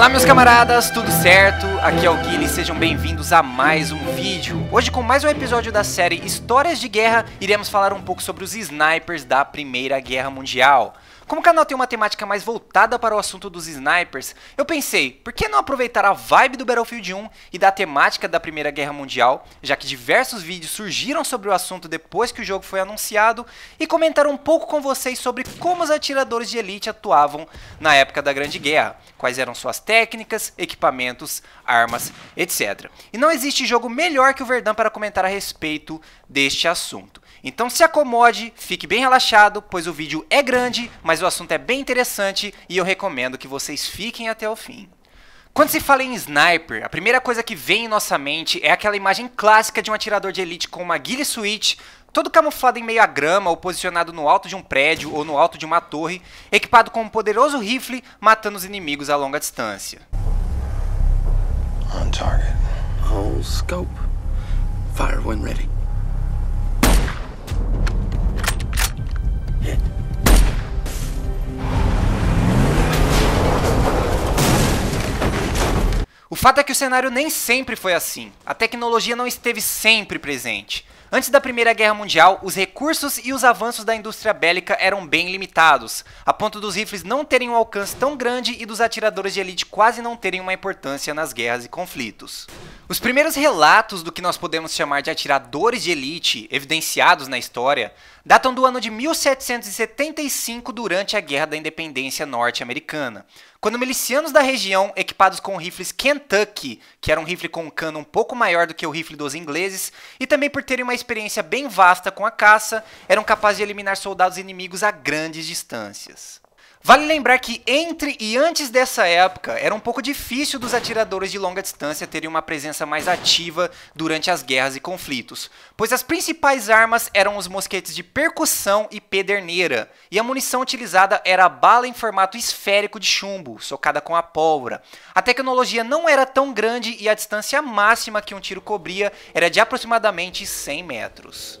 Olá meus camaradas, tudo certo? Aqui é o Guile, sejam bem-vindos a mais um vídeo. Hoje com mais um episódio da série Histórias de Guerra, iremos falar um pouco sobre os snipers da Primeira Guerra Mundial. Como o canal tem uma temática mais voltada para o assunto dos snipers, eu pensei, por que não aproveitar a vibe do Battlefield 1 e da temática da Primeira Guerra Mundial, já que diversos vídeos surgiram sobre o assunto depois que o jogo foi anunciado, e comentar um pouco com vocês sobre como os atiradores de elite atuavam na época da Grande Guerra, quais eram suas técnicas, equipamentos, armas, etc. E não existe jogo melhor que o Verdão para comentar a respeito deste assunto. Então se acomode, fique bem relaxado, pois o vídeo é grande, mas o assunto é bem interessante e eu recomendo que vocês fiquem até o fim. Quando se fala em sniper, a primeira coisa que vem em nossa mente é aquela imagem clássica de um atirador de elite com uma guilha switch, todo camuflado em meio à grama ou posicionado no alto de um prédio ou no alto de uma torre, equipado com um poderoso rifle, matando os inimigos a longa distância. On target. All scope. Fire when ready. O fato é que o cenário nem sempre foi assim. A tecnologia não esteve sempre presente. Antes da Primeira Guerra Mundial, os recursos e os avanços da indústria bélica eram bem limitados, a ponto dos rifles não terem um alcance tão grande e dos atiradores de elite quase não terem uma importância nas guerras e conflitos. Os primeiros relatos do que nós podemos chamar de atiradores de elite, evidenciados na história, datam do ano de 1775 durante a Guerra da Independência Norte-Americana, quando milicianos da região, equipados com rifles Kentucky, que era um rifle com um cano um pouco maior do que o rifle dos ingleses, e também por terem uma experiência bem vasta com a caça, eram capazes de eliminar soldados inimigos a grandes distâncias. Vale lembrar que entre e antes dessa época era um pouco difícil dos atiradores de longa distância terem uma presença mais ativa durante as guerras e conflitos, pois as principais armas eram os mosquetes de percussão e pederneira, e a munição utilizada era a bala em formato esférico de chumbo, socada com a pólvora. A tecnologia não era tão grande e a distância máxima que um tiro cobria era de aproximadamente 100 metros.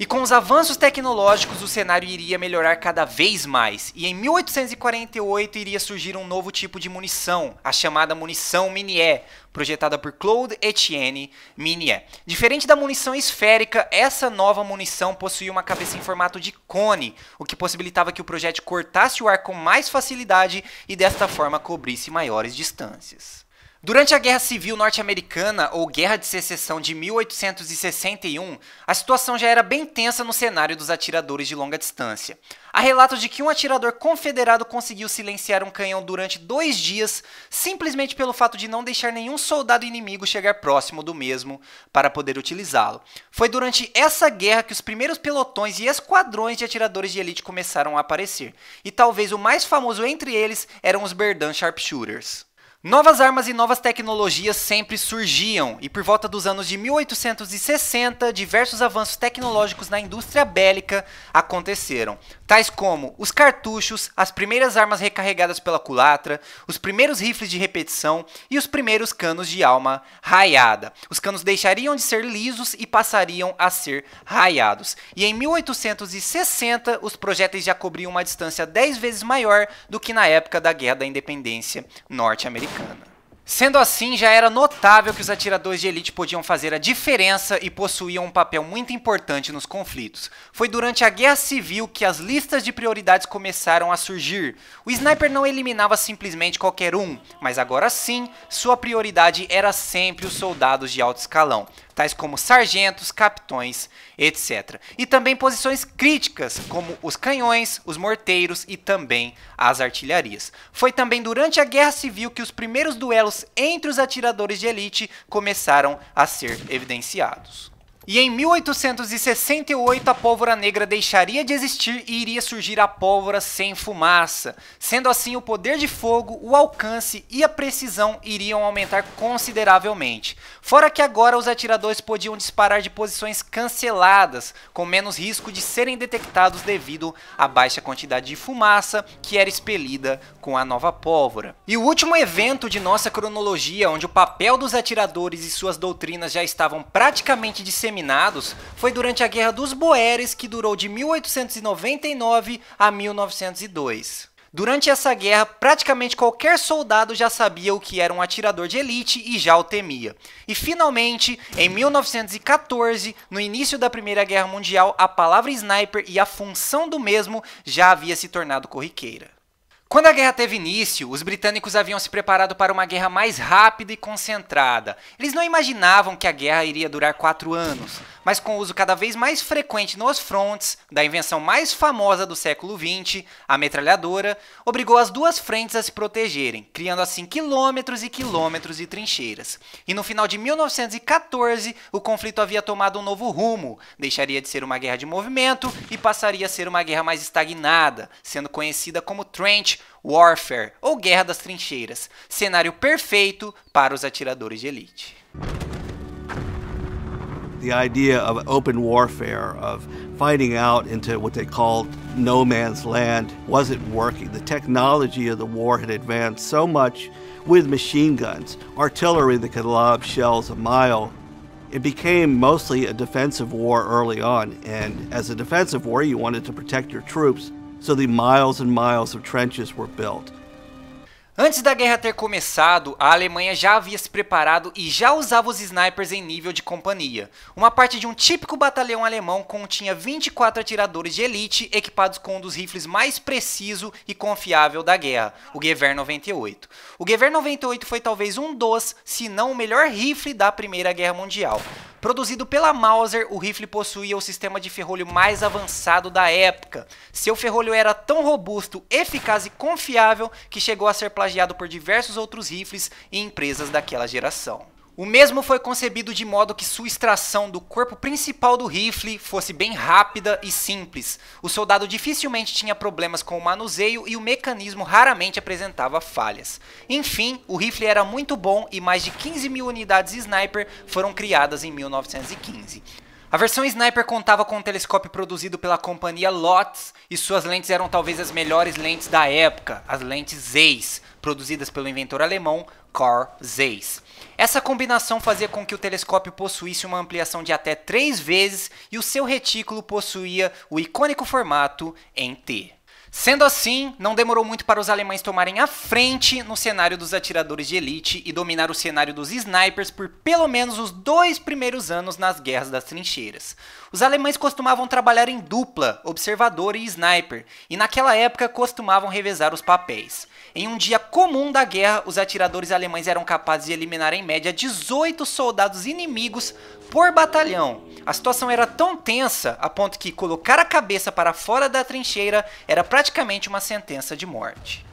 E com os avanços tecnológicos, o cenário iria melhorar cada vez mais, e em 1848 iria surgir um novo tipo de munição, a chamada munição Minier, projetada por Claude Etienne Minier. Diferente da munição esférica, essa nova munição possuía uma cabeça em formato de cone, o que possibilitava que o projétil cortasse o ar com mais facilidade e desta forma cobrisse maiores distâncias. Durante a Guerra Civil Norte-Americana, ou Guerra de Secessão de 1861, a situação já era bem tensa no cenário dos atiradores de longa distância. Há relatos de que um atirador confederado conseguiu silenciar um canhão durante dois dias simplesmente pelo fato de não deixar nenhum soldado inimigo chegar próximo do mesmo para poder utilizá-lo. Foi durante essa guerra que os primeiros pelotões e esquadrões de atiradores de elite começaram a aparecer, e talvez o mais famoso entre eles eram os Berdan Sharpshooters. Novas armas e novas tecnologias sempre surgiam, e por volta dos anos de 1860, diversos avanços tecnológicos na indústria bélica aconteceram, tais como os cartuchos, as primeiras armas recarregadas pela culatra, os primeiros rifles de repetição e os primeiros canos de alma raiada. Os canos deixariam de ser lisos e passariam a ser raiados. E em 1860, os projéteis já cobriam uma distância 10 vezes maior do que na época da Guerra da Independência norte-americana americana. Sendo assim, já era notável que os atiradores de elite podiam fazer a diferença e possuíam um papel muito importante nos conflitos. Foi durante a Guerra Civil que as listas de prioridades começaram a surgir. O sniper não eliminava simplesmente qualquer um, mas agora sim, sua prioridade era sempre os soldados de alto escalão tais como sargentos, capitões, etc. E também posições críticas, como os canhões, os morteiros e também as artilharias. Foi também durante a Guerra Civil que os primeiros duelos entre os atiradores de elite começaram a ser evidenciados. E em 1868 a pólvora negra deixaria de existir e iria surgir a pólvora sem fumaça. Sendo assim, o poder de fogo, o alcance e a precisão iriam aumentar consideravelmente. Fora que agora os atiradores podiam disparar de posições canceladas, com menos risco de serem detectados devido à baixa quantidade de fumaça que era expelida com a nova pólvora. E o último evento de nossa cronologia, onde o papel dos atiradores e suas doutrinas já estavam praticamente disseminados eliminados foi durante a Guerra dos Boeres, que durou de 1899 a 1902. Durante essa guerra, praticamente qualquer soldado já sabia o que era um atirador de elite e já o temia. E finalmente, em 1914, no início da Primeira Guerra Mundial, a palavra sniper e a função do mesmo já havia se tornado corriqueira. Quando a guerra teve início, os britânicos haviam se preparado para uma guerra mais rápida e concentrada. Eles não imaginavam que a guerra iria durar quatro anos, mas com o uso cada vez mais frequente nos fronts da invenção mais famosa do século XX, a metralhadora, obrigou as duas frentes a se protegerem, criando assim quilômetros e quilômetros de trincheiras. E no final de 1914, o conflito havia tomado um novo rumo, deixaria de ser uma guerra de movimento e passaria a ser uma guerra mais estagnada, sendo conhecida como trench Warfare, ou Guerra das Trincheiras, cenário perfeito para os atiradores de elite. The idea of open warfare, of fighting out into what they called no man's land, wasn't working. The technology of the war had advanced so much with machine guns, artillery that could lob shells a mile. It became mostly a defensive war early on, and as a defensive war, you wanted to protect your troops so the miles and miles of trenches were built. Antes da guerra ter começado, a Alemanha já havia se preparado e já usava os snipers em nível de companhia. Uma parte de um típico batalhão alemão continha 24 atiradores de elite equipados com um dos rifles mais preciso e confiável da guerra, o Gewehr 98. O Gewehr 98 foi talvez um dos, se não o melhor rifle da Primeira Guerra Mundial. Produzido pela Mauser, o rifle possuía o sistema de ferrolho mais avançado da época. Seu ferrolho era tão robusto, eficaz e confiável que chegou a ser plagiado por diversos outros rifles e empresas daquela geração. O mesmo foi concebido de modo que sua extração do corpo principal do rifle fosse bem rápida e simples. O soldado dificilmente tinha problemas com o manuseio e o mecanismo raramente apresentava falhas. Enfim, o rifle era muito bom e mais de 15 mil unidades sniper foram criadas em 1915. A versão Sniper contava com um telescópio produzido pela companhia Lotz e suas lentes eram talvez as melhores lentes da época, as lentes Zeiss, produzidas pelo inventor alemão Carl Zeiss. Essa combinação fazia com que o telescópio possuísse uma ampliação de até três vezes e o seu retículo possuía o icônico formato em T. Sendo assim, não demorou muito para os alemães tomarem a frente no cenário dos atiradores de elite e dominar o cenário dos snipers por pelo menos os dois primeiros anos nas guerras das trincheiras. Os alemães costumavam trabalhar em dupla, observador e sniper, e naquela época costumavam revezar os papéis. Em um dia comum da guerra, os atiradores alemães eram capazes de eliminar em média 18 soldados inimigos por batalhão. A situação era tão tensa a ponto que colocar a cabeça para fora da trincheira era praticamente uma sentença de morte.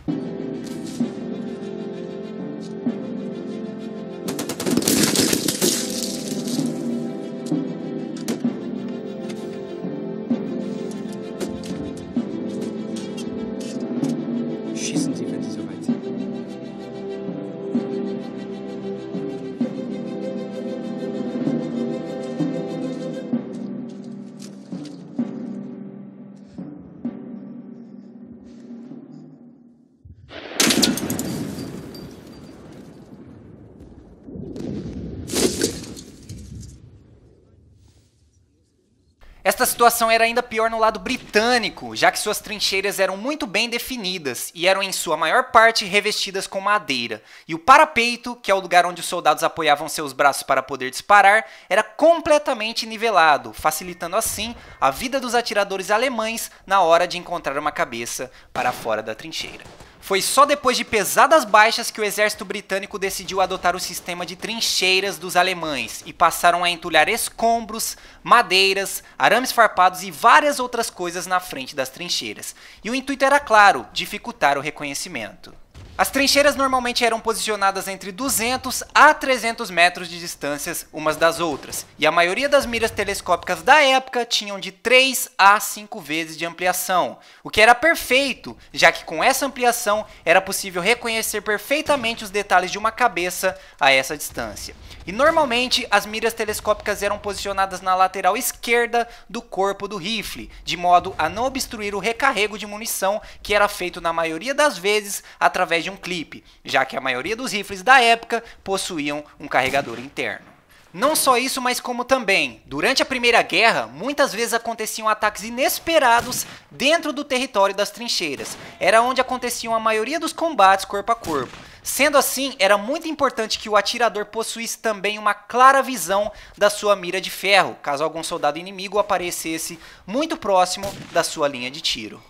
Esta situação era ainda pior no lado britânico, já que suas trincheiras eram muito bem definidas e eram em sua maior parte revestidas com madeira, e o parapeito, que é o lugar onde os soldados apoiavam seus braços para poder disparar, era completamente nivelado, facilitando assim a vida dos atiradores alemães na hora de encontrar uma cabeça para fora da trincheira. Foi só depois de pesadas baixas que o exército britânico decidiu adotar o sistema de trincheiras dos alemães e passaram a entulhar escombros, madeiras, arames farpados e várias outras coisas na frente das trincheiras. E o intuito era claro: dificultar o reconhecimento. As trincheiras normalmente eram posicionadas entre 200 a 300 metros de distâncias umas das outras, e a maioria das miras telescópicas da época tinham de 3 a 5 vezes de ampliação, o que era perfeito, já que com essa ampliação era possível reconhecer perfeitamente os detalhes de uma cabeça a essa distância. E normalmente as miras telescópicas eram posicionadas na lateral esquerda do corpo do rifle, de modo a não obstruir o recarrego de munição que era feito na maioria das vezes através através de um clipe, já que a maioria dos rifles da época possuíam um carregador interno. Não só isso, mas como também, durante a Primeira Guerra, muitas vezes aconteciam ataques inesperados dentro do território das trincheiras. Era onde aconteciam a maioria dos combates corpo a corpo. Sendo assim, era muito importante que o atirador possuísse também uma clara visão da sua mira de ferro, caso algum soldado inimigo aparecesse muito próximo da sua linha de tiro.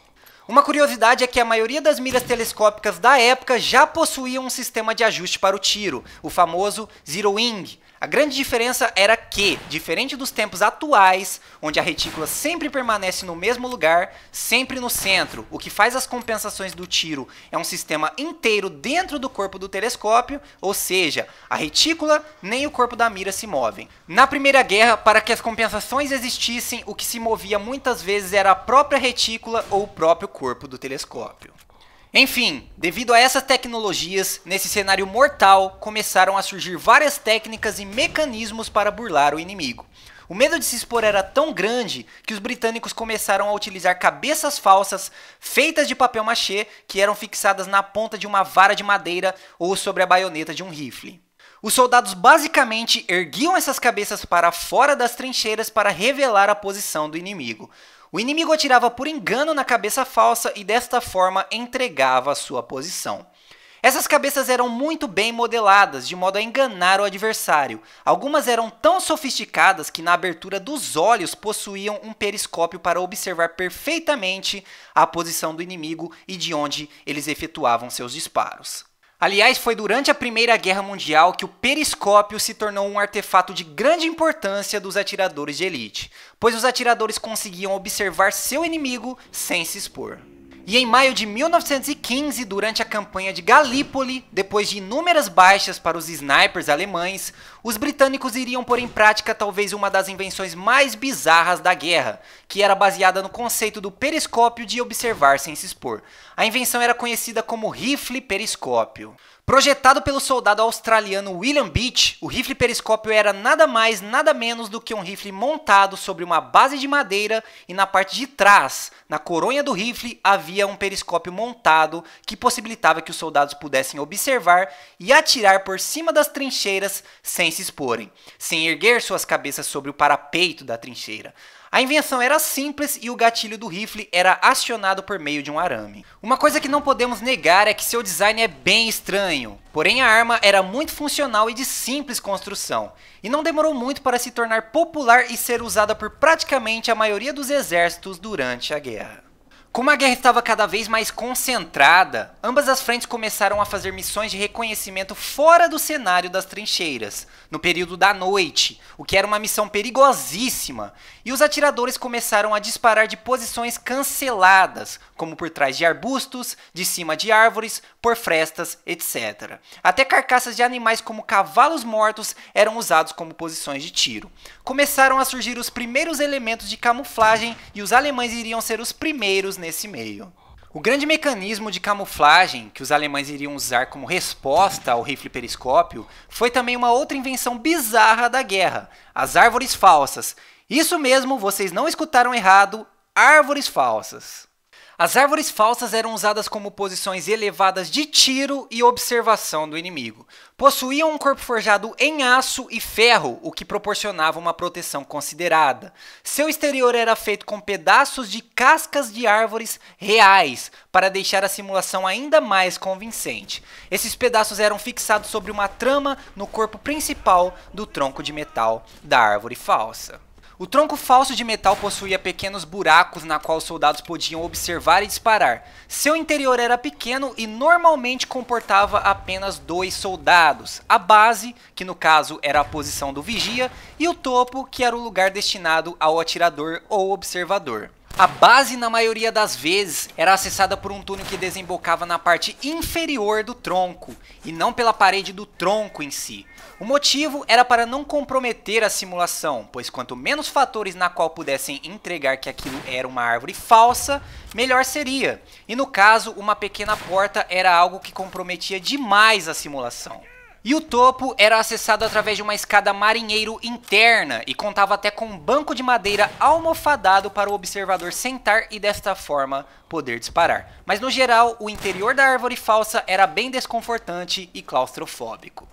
Uma curiosidade é que a maioria das miras telescópicas da época já possuía um sistema de ajuste para o tiro, o famoso zero wing, a grande diferença era que, diferente dos tempos atuais, onde a retícula sempre permanece no mesmo lugar, sempre no centro, o que faz as compensações do tiro é um sistema inteiro dentro do corpo do telescópio, ou seja, a retícula nem o corpo da mira se movem. Na Primeira Guerra, para que as compensações existissem, o que se movia muitas vezes era a própria retícula ou o próprio corpo do telescópio. Enfim, devido a essas tecnologias, nesse cenário mortal começaram a surgir várias técnicas e mecanismos para burlar o inimigo. O medo de se expor era tão grande que os britânicos começaram a utilizar cabeças falsas feitas de papel machê que eram fixadas na ponta de uma vara de madeira ou sobre a baioneta de um rifle. Os soldados basicamente erguiam essas cabeças para fora das trincheiras para revelar a posição do inimigo. O inimigo atirava por engano na cabeça falsa e desta forma entregava sua posição. Essas cabeças eram muito bem modeladas, de modo a enganar o adversário. Algumas eram tão sofisticadas que na abertura dos olhos possuíam um periscópio para observar perfeitamente a posição do inimigo e de onde eles efetuavam seus disparos. Aliás, foi durante a Primeira Guerra Mundial que o periscópio se tornou um artefato de grande importância dos atiradores de elite, pois os atiradores conseguiam observar seu inimigo sem se expor. E em maio de 1915, durante a campanha de Galípoli, depois de inúmeras baixas para os snipers alemães, os britânicos iriam pôr em prática talvez uma das invenções mais bizarras da guerra, que era baseada no conceito do periscópio de observar sem se expor. A invenção era conhecida como rifle periscópio. Projetado pelo soldado australiano William Beach, o rifle periscópio era nada mais, nada menos do que um rifle montado sobre uma base de madeira e na parte de trás, na coronha do rifle, havia um periscópio montado que possibilitava que os soldados pudessem observar e atirar por cima das trincheiras sem se exporem, sem erguer suas cabeças sobre o parapeito da trincheira. A invenção era simples e o gatilho do rifle era acionado por meio de um arame. Uma coisa que não podemos negar é que seu design é bem estranho, porém a arma era muito funcional e de simples construção, e não demorou muito para se tornar popular e ser usada por praticamente a maioria dos exércitos durante a guerra. Como a guerra estava cada vez mais concentrada, ambas as frentes começaram a fazer missões de reconhecimento fora do cenário das trincheiras, no período da noite, o que era uma missão perigosíssima, e os atiradores começaram a disparar de posições canceladas, como por trás de arbustos, de cima de árvores, por frestas, etc. Até carcaças de animais como cavalos mortos eram usados como posições de tiro. Começaram a surgir os primeiros elementos de camuflagem e os alemães iriam ser os primeiros nesse meio. O grande mecanismo de camuflagem que os alemães iriam usar como resposta ao rifle periscópio foi também uma outra invenção bizarra da guerra: as árvores falsas. Isso mesmo, vocês não escutaram errado, árvores falsas. As árvores falsas eram usadas como posições elevadas de tiro e observação do inimigo. Possuíam um corpo forjado em aço e ferro, o que proporcionava uma proteção considerada. Seu exterior era feito com pedaços de cascas de árvores reais, para deixar a simulação ainda mais convincente. Esses pedaços eram fixados sobre uma trama no corpo principal do tronco de metal da árvore falsa. O tronco falso de metal possuía pequenos buracos na qual os soldados podiam observar e disparar. Seu interior era pequeno e normalmente comportava apenas dois soldados: a base, que no caso era a posição do vigia, e o topo, que era o lugar destinado ao atirador ou observador. A base, na maioria das vezes, era acessada por um túnel que desembocava na parte inferior do tronco, e não pela parede do tronco em si. O motivo era para não comprometer a simulação, pois quanto menos fatores na qual pudessem entregar que aquilo era uma árvore falsa, melhor seria. E no caso, uma pequena porta era algo que comprometia demais a simulação. E o topo era acessado através de uma escada marinheiro interna e contava até com um banco de madeira almofadado para o observador sentar e desta forma poder disparar. Mas no geral, o interior da árvore falsa era bem desconfortante e claustrofóbico.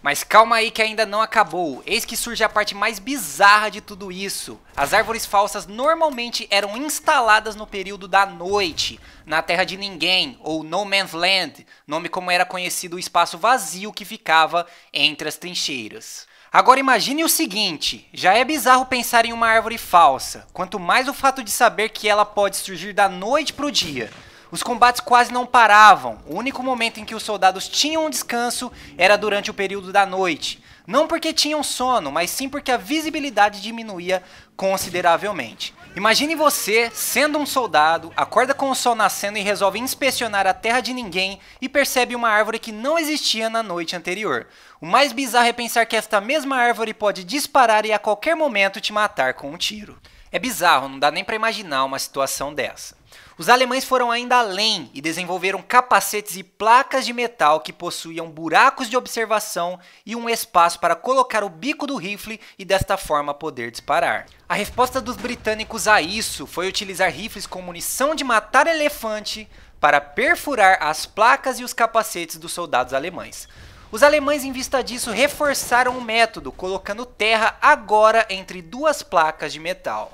Mas calma aí que ainda não acabou, eis que surge a parte mais bizarra de tudo isso. As árvores falsas normalmente eram instaladas no período da noite, na Terra de Ninguém, ou No Man's Land, nome como era conhecido o espaço vazio que ficava entre as trincheiras. Agora imagine o seguinte, já é bizarro pensar em uma árvore falsa, quanto mais o fato de saber que ela pode surgir da noite para o dia. Os combates quase não paravam. O único momento em que os soldados tinham um descanso era durante o período da noite. Não porque tinham sono, mas sim porque a visibilidade diminuía consideravelmente. Imagine você sendo um soldado, acorda com o sol nascendo e resolve inspecionar a terra de ninguém e percebe uma árvore que não existia na noite anterior. O mais bizarro é pensar que esta mesma árvore pode disparar e a qualquer momento te matar com um tiro. É bizarro, não dá nem para imaginar uma situação dessa. Os alemães foram ainda além e desenvolveram capacetes e placas de metal que possuíam buracos de observação e um espaço para colocar o bico do rifle e desta forma poder disparar. A resposta dos britânicos a isso foi utilizar rifles com munição de matar elefante para perfurar as placas e os capacetes dos soldados alemães. Os alemães, em vista disso, reforçaram o método, colocando terra agora entre duas placas de metal.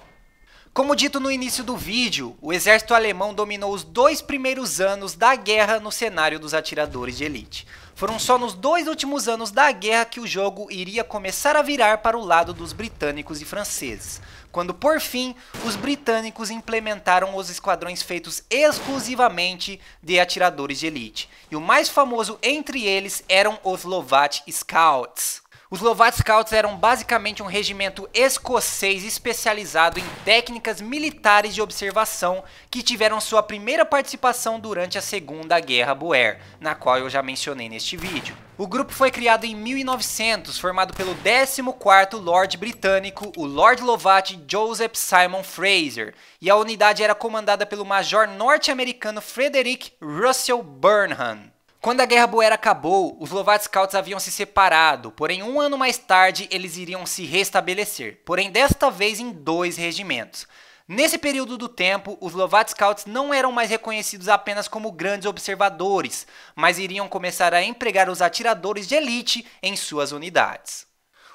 Como dito no início do vídeo, o exército alemão dominou os dois primeiros anos da guerra no cenário dos atiradores de elite. Foram só nos dois últimos anos da guerra que o jogo iria começar a virar para o lado dos britânicos e franceses, quando por fim os britânicos implementaram os esquadrões feitos exclusivamente de atiradores de elite, e o mais famoso entre eles eram os Lovat Scouts. Os Lovat Scouts eram basicamente um regimento escocês especializado em técnicas militares de observação que tiveram sua primeira participação durante a Segunda Guerra Boer, na qual eu já mencionei neste vídeo. O grupo foi criado em 1900, formado pelo 14º Lord britânico, o Lord Lovat Joseph Simon Fraser, e a unidade era comandada pelo major norte-americano Frederick Russell Burnham. Quando a Guerra Boer acabou, os Lovat Scouts haviam se separado, porém um ano mais tarde eles iriam se restabelecer, porém desta vez em dois regimentos. Nesse período do tempo, os Lovat Scouts não eram mais reconhecidos apenas como grandes observadores, mas iriam começar a empregar os atiradores de elite em suas unidades.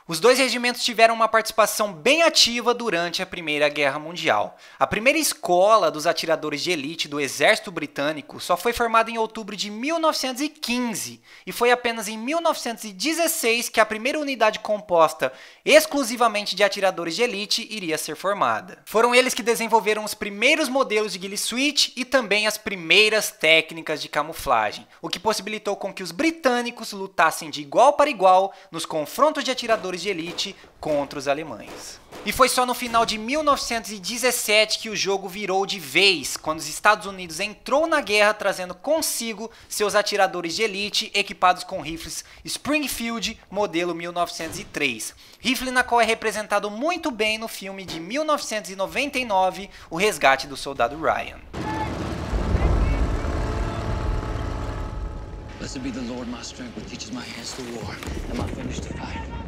Os dois regimentos tiveram uma participação bem ativa durante a Primeira Guerra Mundial. A primeira escola dos atiradores de elite do Exército Britânico só foi formada em outubro de 1915 e foi apenas em 1916 que a primeira unidade composta exclusivamente de atiradores de elite iria ser formada. Foram eles que desenvolveram os primeiros modelos de ghillie suit e também as primeiras técnicas de camuflagem, o que possibilitou com que os britânicos lutassem de igual para igual nos confrontos de atiradores jogadores de elite contra os alemães. E foi só no final de 1917 que o jogo virou de vez, quando os Estados Unidos entrou na guerra trazendo consigo seus atiradores de elite equipados com rifles Springfield modelo 1903. Rifle na qual é representado muito bem no filme de 1999, O Resgate do Soldado Ryan. Blessed be the Lord my strength, which teaches my hands to war, and my fingers to fight.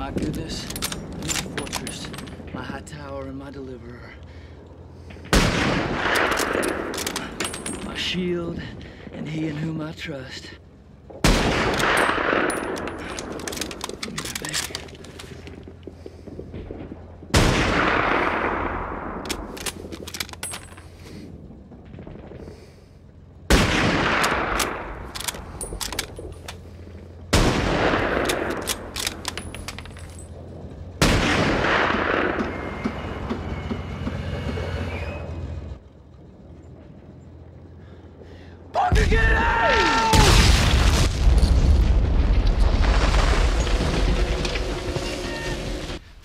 My goodness, my fortress, my high tower, and my deliverer. My shield, and he in whom I trust.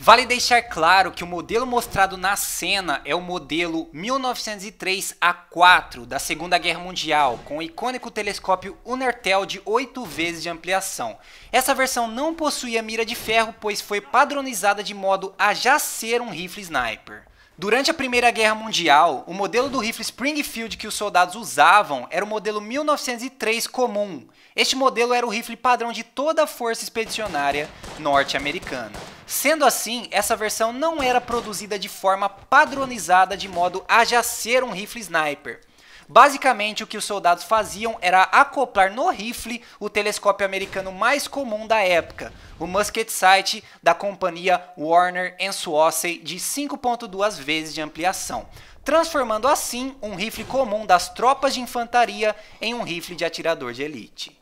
Vale deixar claro que o modelo mostrado na cena é o modelo 1903 A4 da Segunda Guerra Mundial, com o icônico telescópio Unertel de 8 vezes de ampliação. Essa versão não possuía mira de ferro, pois foi padronizada de modo a já ser um rifle sniper. Durante a Primeira Guerra Mundial, o modelo do rifle Springfield que os soldados usavam era o modelo 1903 comum. Este modelo era o rifle padrão de toda a força expedicionária norte-americana. Sendo assim, essa versão não era produzida de forma padronizada de modo a já ser um rifle sniper. Basicamente, o que os soldados faziam era acoplar no rifle o telescópio americano mais comum da época, o musket sight da companhia Warner Swassey de 5.2 vezes de ampliação, transformando assim um rifle comum das tropas de infantaria em um rifle de atirador de elite.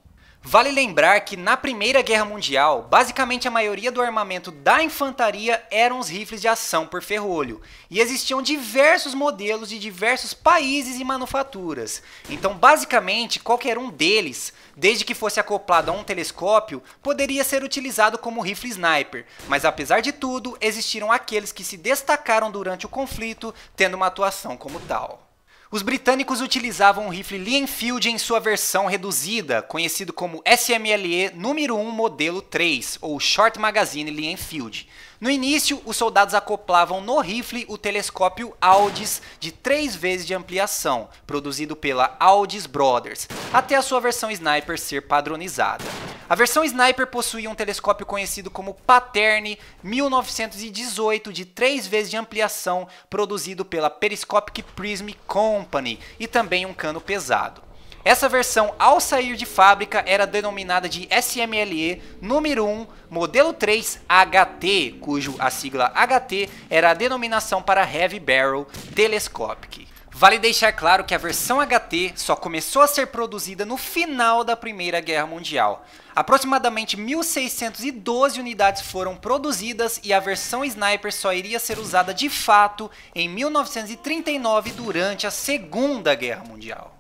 Vale lembrar que na Primeira Guerra Mundial, basicamente a maioria do armamento da infantaria eram os rifles de ação por ferrolho, e existiam diversos modelos de diversos países e manufaturas. Então, basicamente, qualquer um deles, desde que fosse acoplado a um telescópio, poderia ser utilizado como rifle sniper, mas apesar de tudo, existiram aqueles que se destacaram durante o conflito, tendo uma atuação como tal. Os britânicos utilizavam o rifle Lee Enfield em sua versão reduzida, conhecido como SMLE número 1 modelo 3, ou Short Magazine Lee Enfield. No início, os soldados acoplavam no rifle o telescópio Aldis de 3 vezes de ampliação, produzido pela Aldis Brothers, até a sua versão sniper ser padronizada. A versão Sniper possuía um telescópio conhecido como Paterne 1918 de 3 vezes de ampliação, produzido pela Periscopic Prism Company, e também um cano pesado. Essa versão, ao sair de fábrica, era denominada de SMLE número 1, modelo 3 HT, cujo a sigla HT era a denominação para Heavy Barrel Telescopic. Vale deixar claro que a versão HT só começou a ser produzida no final da Primeira Guerra Mundial. Aproximadamente 1.612 unidades foram produzidas e a versão Sniper só iria ser usada de fato em 1939 durante a Segunda Guerra Mundial.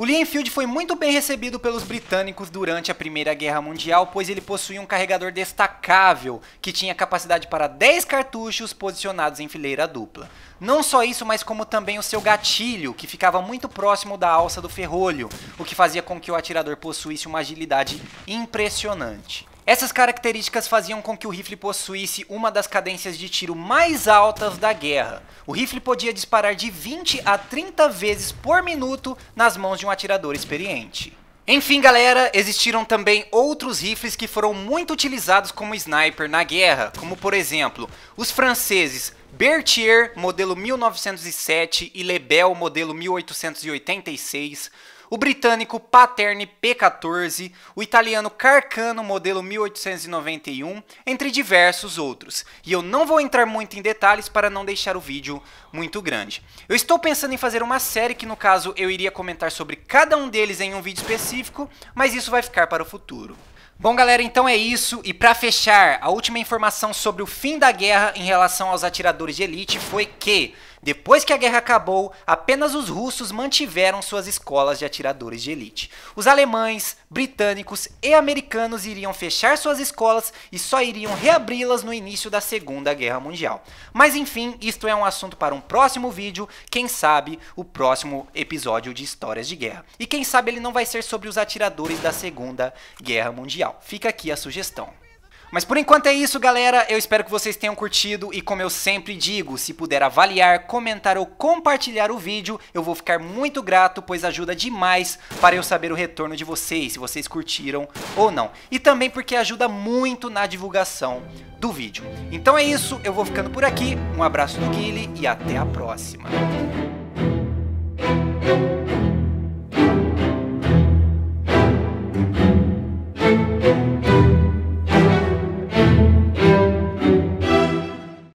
O Enfield foi muito bem recebido pelos britânicos durante a Primeira Guerra Mundial, pois ele possuía um carregador destacável, que tinha capacidade para 10 cartuchos posicionados em fileira dupla. Não só isso, mas como também o seu gatilho, que ficava muito próximo da alça do ferrolho, o que fazia com que o atirador possuísse uma agilidade impressionante. Essas características faziam com que o rifle possuísse uma das cadências de tiro mais altas da guerra. O rifle podia disparar de 20 a 30 vezes por minuto nas mãos de um atirador experiente. Enfim, galera, existiram também outros rifles que foram muito utilizados como sniper na guerra, como por exemplo, os franceses Berthier, modelo 1907, e Lebel, modelo 1886, o britânico Paterne P14, o italiano Carcano modelo 1891, entre diversos outros. E eu não vou entrar muito em detalhes para não deixar o vídeo muito grande. Eu estou pensando em fazer uma série que no caso eu iria comentar sobre cada um deles em um vídeo específico, mas isso vai ficar para o futuro. Bom, galera, então é isso. E para fechar, a última informação sobre o fim da guerra em relação aos atiradores de elite foi que depois que a guerra acabou, apenas os russos mantiveram suas escolas de atiradores de elite. Os alemães, britânicos e americanos iriam fechar suas escolas e só iriam reabri-las no início da Segunda Guerra Mundial. Mas enfim, isto é um assunto para um próximo vídeo, quem sabe o próximo episódio de Histórias de Guerra. E quem sabe ele não vai ser sobre os atiradores da Segunda Guerra Mundial. Fica aqui a sugestão. Mas por enquanto é isso, galera. Eu espero que vocês tenham curtido e como eu sempre digo, se puder avaliar, comentar ou compartilhar o vídeo, eu vou ficar muito grato, pois ajuda demais para eu saber o retorno de vocês, se vocês curtiram ou não. E também porque ajuda muito na divulgação do vídeo. Então é isso, eu vou ficando por aqui. Um abraço do Guile e até a próxima.